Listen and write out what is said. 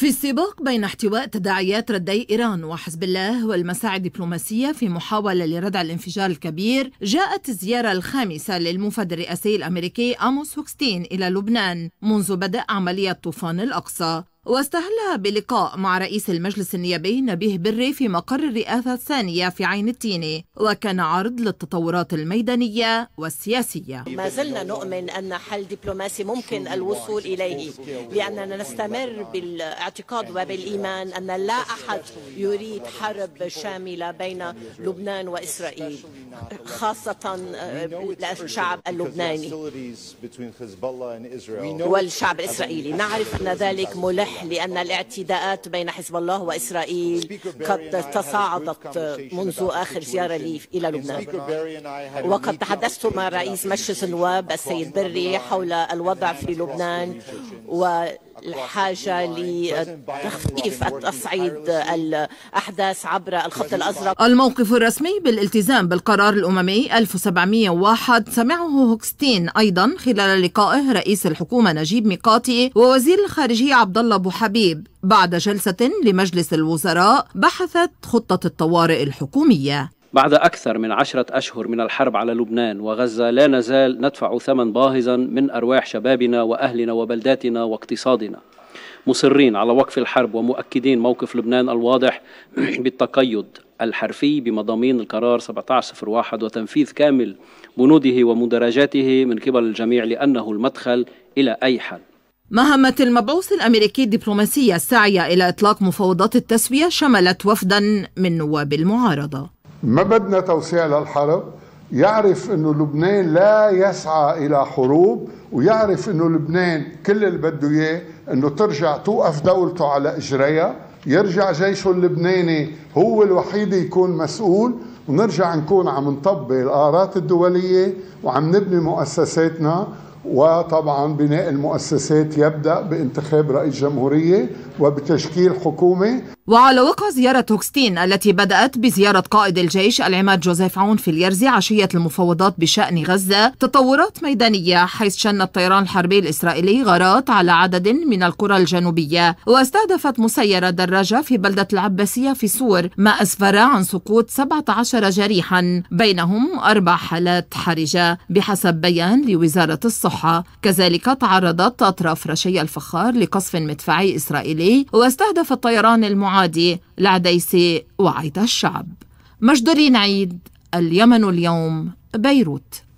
في السباق بين احتواء تداعيات ردي إيران وحزب الله والمساعي الدبلوماسية في محاولة لردع الانفجار الكبير جاءت الزيارة الخامسة للمفد الرئاسي الأمريكي أموس هوكستين إلى لبنان منذ بدء عملية طوفان الأقصى واستهل بلقاء مع رئيس المجلس النيابي نبيه بري في مقر الرئاسة الثانية في عين التيني وكان عرض للتطورات الميدانية والسياسية ما زلنا نؤمن أن حل دبلوماسي ممكن الوصول إليه لأننا نستمر بالاعتقاد وبالإيمان أن لا أحد يريد حرب شاملة بين لبنان وإسرائيل خاصة آه، الشعب اللبناني والشعب الإسرائيلي نعرف أن ذلك ملح واضح لأن الاعتداءات بين حزب الله وإسرائيل قد تصاعدت منذ آخر زيارة لي إلى لبنان وقد تحدثت مع رئيس مجلس النواب السيد بري حول الوضع في لبنان و الحاجة لتخفيف التصعيد الأحداث عبر الخط الأزرق الموقف الرسمي بالالتزام بالقرار الأممي 1701 سمعه هوكستين أيضا خلال لقائه رئيس الحكومة نجيب ميقاتي ووزير الخارجية عبد الله أبو حبيب بعد جلسة لمجلس الوزراء بحثت خطة الطوارئ الحكومية بعد أكثر من عشرة أشهر من الحرب على لبنان وغزة لا نزال ندفع ثمن باهظا من أرواح شبابنا وأهلنا وبلداتنا واقتصادنا مصرين على وقف الحرب ومؤكدين موقف لبنان الواضح بالتقيد الحرفي بمضامين القرار 1701 وتنفيذ كامل بنوده ومدرجاته من قبل الجميع لأنه المدخل إلى أي حل مهمة المبعوث الأمريكي الدبلوماسية السعية إلى إطلاق مفاوضات التسوية شملت وفدا من نواب المعارضة ما بدنا توسيع للحرب يعرف انه لبنان لا يسعى الى حروب ويعرف انه لبنان كل اللي بده اياه انه ترجع توقف دولته على اجريها يرجع جيشه اللبناني هو الوحيد يكون مسؤول ونرجع نكون عم نطبق القرارات الدوليه وعم نبني مؤسساتنا وطبعا بناء المؤسسات يبدا بانتخاب رئيس جمهوريه وبتشكيل حكومه وعلى وقع زيارة هوكستين التي بدأت بزيارة قائد الجيش العماد جوزيف عون في اليرزي عشية المفاوضات بشأن غزة تطورات ميدانية حيث شن الطيران الحربي الإسرائيلي غارات على عدد من القرى الجنوبية واستهدفت مسيرة دراجة في بلدة العباسية في سور ما أسفر عن سقوط 17 جريحا بينهم أربع حالات حرجة بحسب بيان لوزارة الصحة الصحة كذلك تعرضت أطراف رشي الفخار لقصف مدفعي إسرائيلي واستهدف الطيران المعادي العديس وعيد الشعب مجد نعيد اليمن اليوم بيروت